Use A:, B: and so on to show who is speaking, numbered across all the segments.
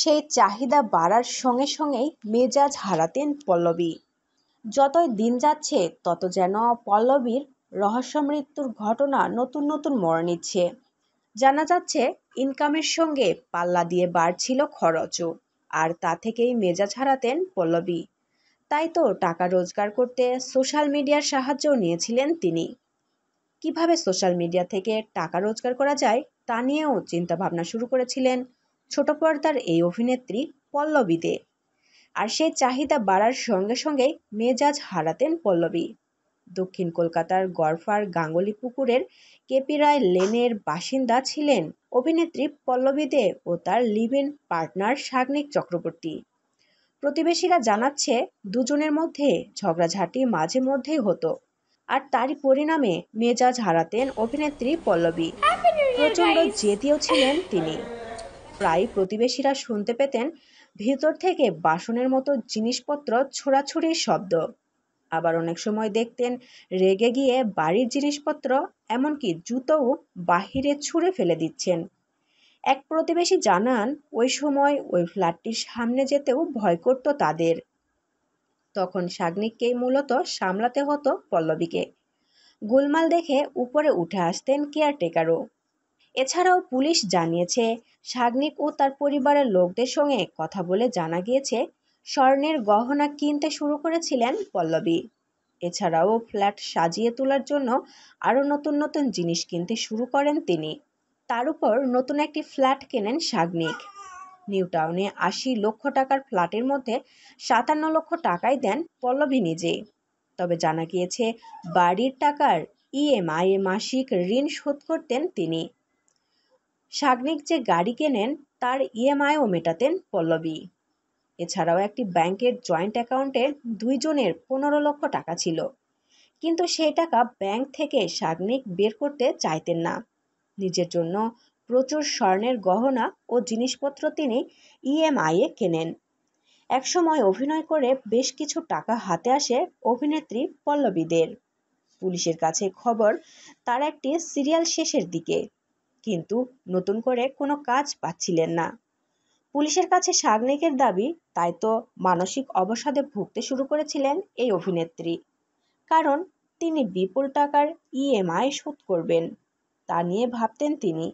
A: সেই চাহিদা বাড়ার সঙ্গে সঙ্গেই মেজাজ হারাতেন পল্লবী যতই দিন যাচ্ছে তত যেন পল্লবীর রহস্যমৃত্যুর ঘটনা নতুন নতুন মর নিচ্ছে জানা যাচ্ছে ইনকামের সঙ্গে পাল্লা দিয়ে বাড়ছিল খরচও আর তা থেকেই মেজাজ হারাতেন পল্লবী তাই তো টাকা রোজগার করতে সোশ্যাল মিডিয়ার সাহায্য নিয়েছিলেন তিনি কিভাবে সোশ্যাল মিডিয়া থেকে টাকা রোজগার করা যায় তা নিয়েও চিন্তাভাবনা শুরু করেছিলেন ছোট পর্দার এই অভিনেত্রী পল্লবী দে আর সেই চাহিদা বাড়ার সঙ্গে সঙ্গেই মেজাজ হারাতেন পল্লবী দক্ষিণ কলকাতার গরফার গাঙ্গুলি পুকুরের কেপিরায় লেনের বাসিন্দা ছিলেন অভিনেত্রী পল্লবী দে ও তার live in partner Sagnik Chakraborty প্রতিবেশীরা জানাচ্ছে দুজনের মধ্যে ঝগড়াঝাটি মাঝে মধ্যেই হতো আর তারই পরিণামে মেজাজ হারাতেন অভিনেত্রী পল্লবী প্রচণ্ড জেদিও ছিলেন তিনি প্রায় প্রতিবেশীরা শুনতে পেতেন ভেতর থেকে বাসনের মতো জিনিসপত্র ছোড়াছুড়ির শব্দ আবার অনেক সময় দেখতেন রেগে গিয়ে বাড়ির জিনিসপত্র এমনকি জুতোও বাহিরে ছুঁড়ে ফেলে দিচ্ছেন এক প্রতিবেশী জানান ওই সময় ওই ফ্ল্যাটটির সামনে যেতেও ভয় করত তাদের তখন সাগনিককেই মূলত সামলাতে হতো পল্লবীকে গোলমাল দেখে উপরে উঠে আসতেন কেয়ারটেকারও এছাড়াও পুলিশ জানিয়েছে সাগ্নিক ও তার পরিবারের লোকদের সঙ্গে কথা বলে জানা গিয়েছে স্বর্ণের গহনা কিনতে শুরু করেছিলেন পল্লবী এছাড়াও ফ্ল্যাট সাজিয়ে তোলার জন্য আরও নতুন নতুন জিনিস কিনতে শুরু করেন তিনি তার উপর নতুন একটি ফ্ল্যাট কেনেন সাগ্নিক নিউ টাউনে আশি লক্ষ টাকার ফ্ল্যাটের মধ্যে সাতান্ন লক্ষ টাকাই দেন পল্লবী নিজে তবে জানা গিয়েছে বাড়ির টাকার ইএমআই মাসিক ঋণ শোধ করতেন তিনি সাগনিক যে গাড়ি কেনেন তার ইএমআইও e মেটাতেন পল্লবী এছাড়াও একটি ব্যাংকের জয়েন্ট অ্যাকাউন্টে দুইজনের পনেরো লক্ষ টাকা ছিল কিন্তু সেই টাকা ব্যাংক থেকে সাগনিক বের করতে চাইতেন না নিজের জন্য প্রচুর স্বর্ণের গহনা ও জিনিসপত্র তিনি ইএমআইয়ে e কেনেন একসময় অভিনয় করে বেশ কিছু টাকা হাতে আসে অভিনেত্রী পল্লবীদের পুলিশের কাছে খবর তার একটি সিরিয়াল শেষের দিকে কিন্তু নতুন করে কোনো কাজ পাচ্ছিলেন না পুলিশের কাছে সাগনিকের দাবি তাই তো মানসিক অবসাদে ভুগতে শুরু করেছিলেন এই অভিনেত্রী কারণ তিনি বিপুল টাকার ইএমআই e শোধ করবেন তা নিয়ে ভাবতেন তিনি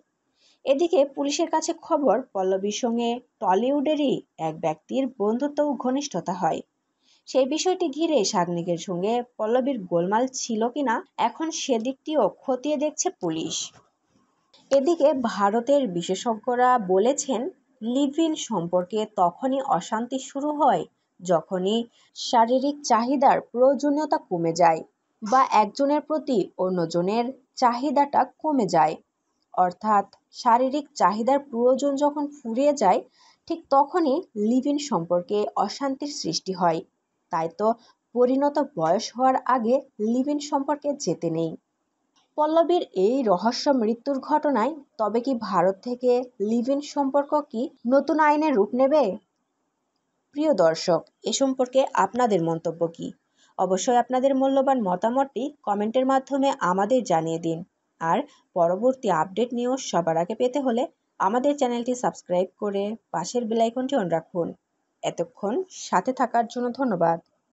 A: এদিকে পুলিশের কাছে খবর পল্লবীর সঙ্গে টলিউডেরই এক ব্যক্তির বন্ধুত্ব ও ঘনিষ্ঠতা হয় সেই বিষয়টি ঘিরে সাগনিকের সঙ্গে পল্লবীর গোলমাল ছিল কিনা এখন সেদিকটিও খতিয়ে দেখছে পুলিশ এদিকে ভারতের বিশেষজ্ঞরা বলেছেন লিভ ইন সম্পর্কে তখনই অশান্তি শুরু হয় যখনই শারীরিক চাহিদার প্রয়োজনীয়তা কমে যায় বা একজনের প্রতি অন্যজনের চাহিদাটা কমে যায় অর্থাৎ শারীরিক চাহিদার প্রয়োজন যখন ফুরিয়ে যায় ঠিক তখনই লিভ ইন সম্পর্কে অশান্তির সৃষ্টি হয় তাই তো পরিণত বয়স হওয়ার আগে লিভ ইন সম্পর্কে যেতে নেই পল্লবীর এই রহস্য মৃত্যুর ঘটনায় তবে কি ভারত থেকে লিভ ইন সম্পর্ক কি নতুন আইনে রূপ নেবে প্রিয় দর্শক এ সম্পর্কে আপনাদের মন্তব্য কি অবশ্যই আপনাদের মূল্যবান মতামতটি কমেন্টের মাধ্যমে আমাদের জানিয়ে দিন আর পরবর্তী আপডেট নিয়েও সবার আগে পেতে হলে আমাদের চ্যানেলটি সাবস্ক্রাইব করে পাশের বেলাইকনটি অন রাখুন এতক্ষণ সাথে থাকার জন্য ধন্যবাদ